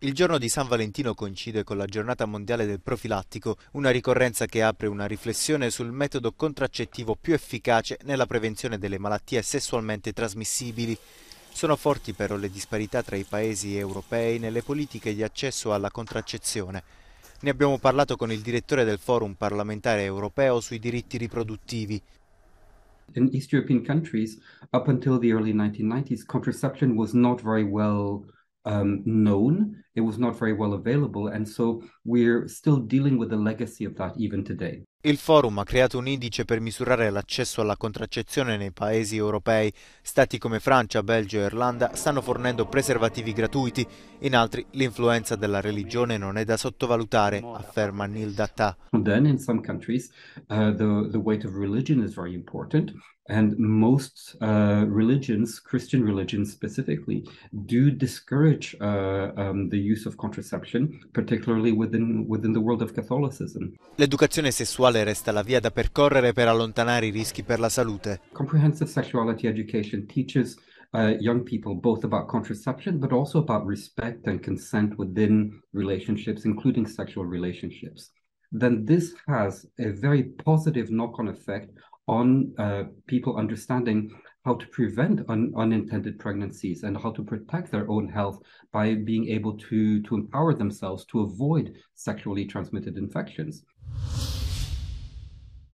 Il giorno di San Valentino coincide con la giornata mondiale del profilattico, una ricorrenza che apre una riflessione sul metodo contraccettivo più efficace nella prevenzione delle malattie sessualmente trasmissibili. Sono forti però le disparità tra i paesi europei nelle politiche di accesso alla contraccezione. Ne abbiamo parlato con il direttore del Forum parlamentare europeo sui diritti riproduttivi. In East European countries, up until the early 1990s, contraception was not very well um, known. It was not very well available. And so we're still dealing with the legacy of that even today. Il forum ha creato un indice per misurare l'accesso alla contraccezione nei paesi europei. Stati come Francia, Belgio e Irlanda stanno fornendo preservativi gratuiti, in altri l'influenza della religione non è da sottovalutare, afferma Neil Datta. Then in some countries uh, the, the weight of religion is very important and most uh, religions, Christian religions specifically, do discourage uh, um, the use of contraception, particularly within, within the world of Catholicism. L'educazione sessuale sessuale resta la via da percorrere per allontanare i rischi per la salute. Comprehensive sexuality education teaches uh, young people both about contraception but also about respect and consent within relationships, including sexual relationships. Then this has a very positive knock on effect on uh, people understanding how to prevent un- unintended pregnancies and how to protect their own health by being able to, to empower themselves to avoid sexually transmitted infections.